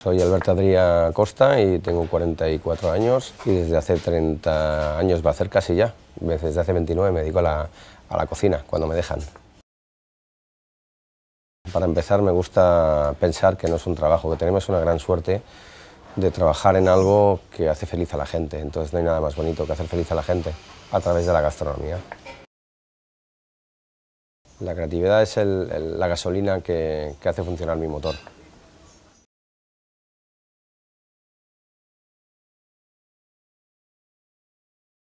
Soy Alberto Adria Costa y tengo 44 años y desde hace 30 años va a hacer casi ya. Desde hace 29 me dedico a la, cocina, cuando me dejan. Para empezar me gusta pensar que no es un trabajo, que tenemos una gran suerte de trabajar en algo que hace feliz a la gente, entonces no hay nada más bonito que hacer feliz a la gente a través de la gastronomía. La creatividad es la gasolina que hace funcionar mi motor.